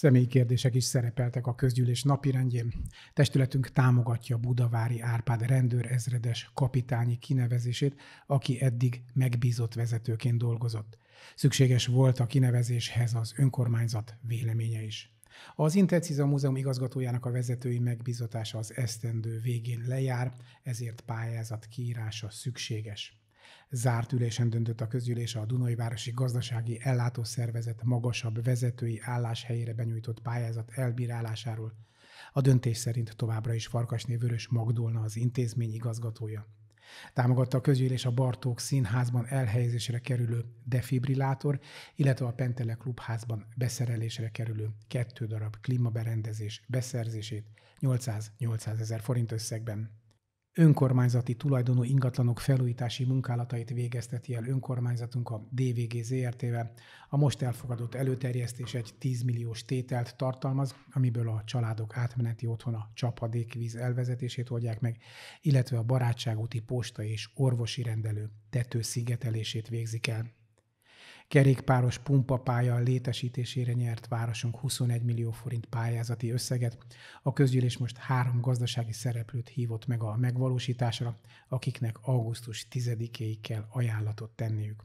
Személyi kérdések is szerepeltek a közgyűlés napirendjén. Testületünk támogatja Budavári Árpád rendőr ezredes kapitányi kinevezését, aki eddig megbízott vezetőként dolgozott. Szükséges volt a kinevezéshez az önkormányzat véleménye is. Az Interciza Múzeum igazgatójának a vezetői megbízatása az esztendő végén lejár, ezért pályázat kiírása szükséges. Zárt ülésen döntött a közgyűlés a Dunai Városi Gazdasági Ellátószervezet magasabb vezetői álláshelyére benyújtott pályázat elbírálásáról. A döntés szerint továbbra is Farkasné Vörös Magdolna az intézmény igazgatója. Támogatta a közgyűlés a Bartók színházban elhelyezésre kerülő defibrillátor, illetve a Pentele klubházban beszerelésre kerülő kettő darab klímaberendezés beszerzését 800-800 ezer forint összegben önkormányzati tulajdonú ingatlanok felújítási munkálatait végezteti el önkormányzatunk a DVG ZRT-vel. A most elfogadott előterjesztés egy 10 milliós tételt tartalmaz, amiből a családok átmeneti otthona csapadékvíz elvezetését oldják meg, illetve a barátságúti posta és orvosi rendelő tetőszigetelését végzik el kerékpáros pumpapálya létesítésére nyert városunk 21 millió forint pályázati összeget. A közgyűlés most három gazdasági szereplőt hívott meg a megvalósításra, akiknek augusztus 10-éig kell ajánlatot tenniük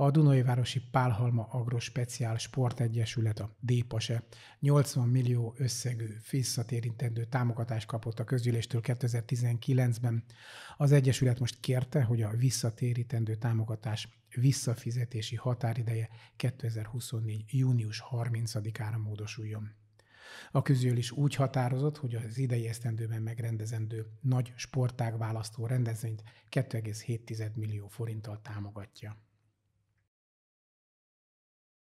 a Dunai Városi Pálhalma Agrospeciál Sportegyesület, a DÉPASE 80 millió összegű visszatérintendő támogatást kapott a közgyűléstől 2019-ben. Az Egyesület most kérte, hogy a visszatérítendő támogatás visszafizetési határideje 2024. június 30-ára módosuljon. A közül is úgy határozott, hogy az idei esztendőben megrendezendő nagy sportág választó rendezvényt 2,7 millió forinttal támogatja.